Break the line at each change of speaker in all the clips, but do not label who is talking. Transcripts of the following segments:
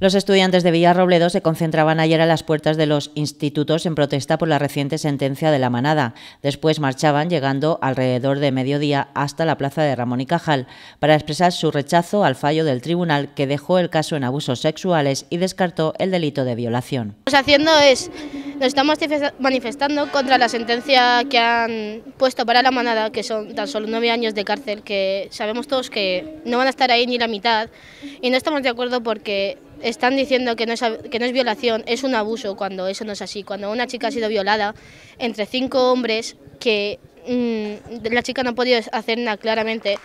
Los estudiantes de Villarrobledo se concentraban ayer a las puertas de los institutos en protesta por la reciente sentencia de la manada. Después marchaban llegando alrededor de mediodía hasta la plaza de Ramón y Cajal para expresar su rechazo al fallo del tribunal que dejó el caso en abusos sexuales y descartó el delito de violación.
Lo que estamos haciendo es, nos estamos manifestando contra la sentencia que han puesto para la manada, que son tan solo nueve años de cárcel, que sabemos todos que no van a estar ahí ni la mitad y no estamos de acuerdo porque están diciendo que no, es, que no es violación, es un abuso cuando eso no es así. Cuando una chica ha sido violada entre cinco hombres que mm, la chica no ha podido hacer nada claramente,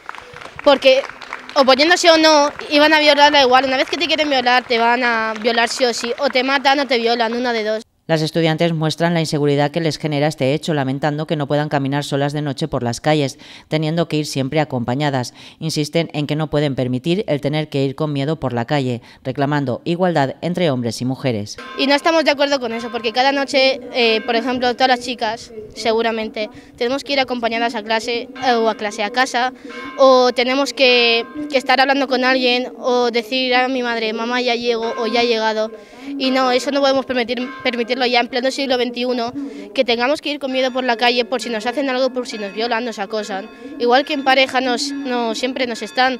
porque oponiéndose o no, iban a violarla igual. Una vez que te quieren violar, te van a violar sí o sí, o te matan o te violan, una de dos.
Las estudiantes muestran la inseguridad que les genera este hecho, lamentando que no puedan caminar solas de noche por las calles, teniendo que ir siempre acompañadas. Insisten en que no pueden permitir el tener que ir con miedo por la calle, reclamando igualdad entre hombres y mujeres.
Y no estamos de acuerdo con eso, porque cada noche, eh, por ejemplo, todas las chicas, seguramente, tenemos que ir acompañadas a clase eh, o a clase a casa, o tenemos que, estar hablando con alguien o decir a ah, mi madre, mamá ya llego o ya ha llegado y no, eso no podemos permitir, permitirlo ya en pleno siglo XXI, que tengamos que ir con miedo por la calle por si nos hacen algo, por si nos violan, nos acosan. Igual que en pareja nos, no, siempre nos están...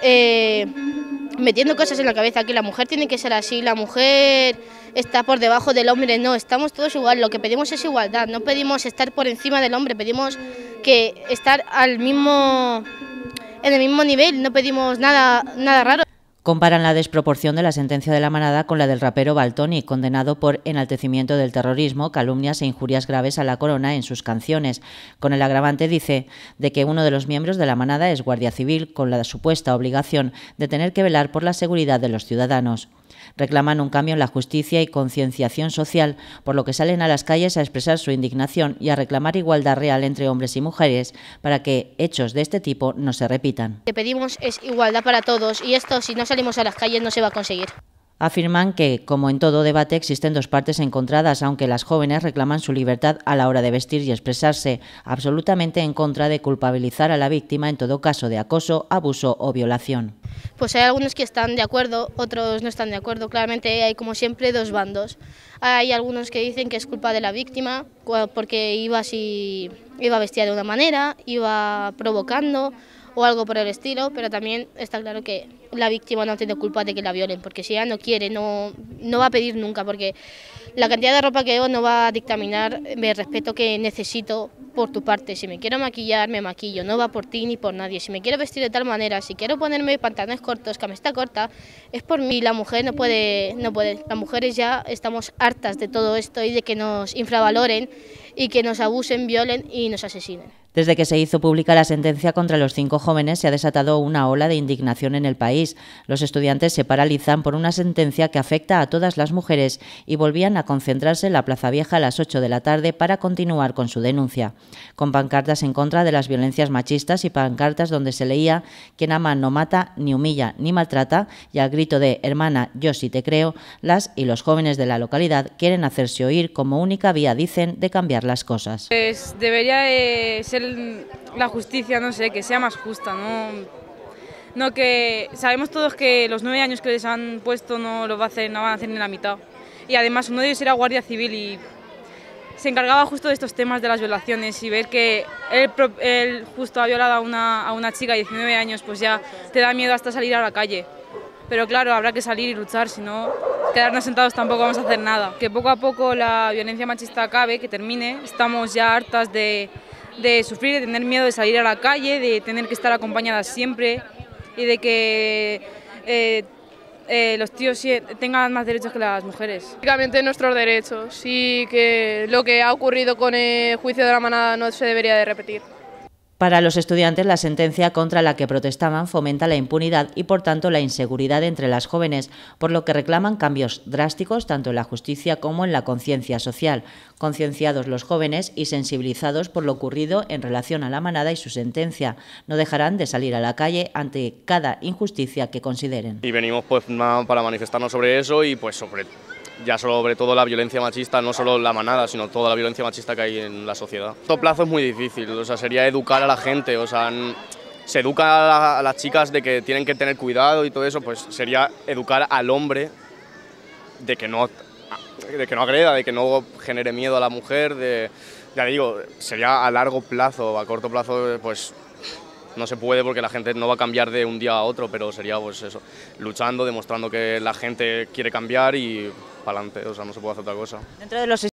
Eh, metiendo cosas en la cabeza, que la mujer tiene que ser así, la mujer está por debajo del hombre, no, estamos todos igual, lo que pedimos es igualdad, no pedimos estar por encima del hombre, pedimos que estar al mismo en el mismo nivel, no pedimos nada nada raro
comparan la desproporción de la sentencia de la manada con la del rapero Baltoni, condenado por enaltecimiento del terrorismo, calumnias e injurias graves a la corona en sus canciones, con el agravante, dice, de que uno de los miembros de la manada es guardia civil, con la supuesta obligación de tener que velar por la seguridad de los ciudadanos. Reclaman un cambio en la justicia y concienciación social, por lo que salen a las calles a expresar su indignación y a reclamar igualdad real entre hombres y mujeres para que hechos de este tipo no se repitan. Lo
que pedimos es igualdad para todos y esto si no se a las calles no se va a conseguir.
Afirman que, como en todo debate, existen dos partes encontradas, aunque las jóvenes reclaman su libertad a la hora de vestir y expresarse, absolutamente en contra de culpabilizar a la víctima en todo caso de acoso, abuso o violación.
Pues hay algunos que están de acuerdo, otros no están de acuerdo. Claramente hay, como siempre, dos bandos. Hay algunos que dicen que es culpa de la víctima porque iba así iba vestida de una manera, iba provocando o algo por el estilo, pero también está claro que la víctima no tiene culpa de que la violen, porque si ella no quiere, no, no va a pedir nunca, porque la cantidad de ropa que yo no va a dictaminar el respeto que necesito por tu parte. Si me quiero maquillar, me maquillo, no va por ti ni por nadie. Si me quiero vestir de tal manera, si quiero ponerme pantalones cortos, está corta, es por mí. La mujer no puede, no puede. Las mujeres ya estamos hartas de todo esto y de que nos infravaloren y que nos abusen, violen y nos asesinen.
Desde que se hizo pública la sentencia contra los cinco jóvenes se ha desatado una ola de indignación en el país. Los estudiantes se paralizan por una sentencia que afecta a todas las mujeres y volvían a concentrarse en la Plaza Vieja a las 8 de la tarde para continuar con su denuncia. Con pancartas en contra de las violencias machistas y pancartas donde se leía quien ama no mata, ni humilla, ni maltrata y al grito de hermana yo sí te creo, las y los jóvenes de la localidad quieren hacerse oír como única vía, dicen, de cambiar las cosas.
Pues debería ser la justicia, no sé, que sea más justa, ¿no? No que sabemos todos que los nueve años que les han puesto no lo va a hacer, no van a hacer ni la mitad. Y además uno de ellos era guardia civil y se encargaba justo de estos temas de las violaciones y ver que él, justo ha violado a una, a una chica de 19 años, pues ya te da miedo hasta salir a la calle. Pero claro, habrá que salir y luchar, si no, quedarnos sentados tampoco vamos a hacer nada. Que poco a poco la violencia machista acabe, que termine. Estamos ya hartas de de sufrir, de tener miedo de salir a la calle, de tener que estar acompañada siempre y de que eh, eh, los tíos tengan más derechos que las mujeres. Básicamente nuestros derechos y que lo que ha ocurrido con el juicio de la manada no se debería de repetir.
Para los estudiantes, la sentencia contra la que protestaban fomenta la impunidad y, por tanto, la inseguridad entre las jóvenes, por lo que reclaman cambios drásticos tanto en la justicia como en la conciencia social, concienciados los jóvenes y sensibilizados por lo ocurrido en relación a la manada y su sentencia. No dejarán de salir a la calle ante cada injusticia que consideren.
Y venimos pues, para manifestarnos sobre eso y pues sobre ya sobre todo la violencia machista, no solo la manada, sino toda la violencia machista que hay en la sociedad. A corto plazo es muy difícil, o sea, sería educar a la gente, o sea, se educa a, las chicas de que tienen que tener cuidado y todo eso, pues sería educar al hombre de que no, de que no agreda, de que no genere miedo a la mujer, de, ya digo, sería a largo plazo, a corto plazo, pues no se puede porque la gente no va a cambiar de un día a otro, pero sería pues eso, luchando, demostrando que la gente quiere cambiar y para adelante, o sea, no se puede hacer otra
cosa.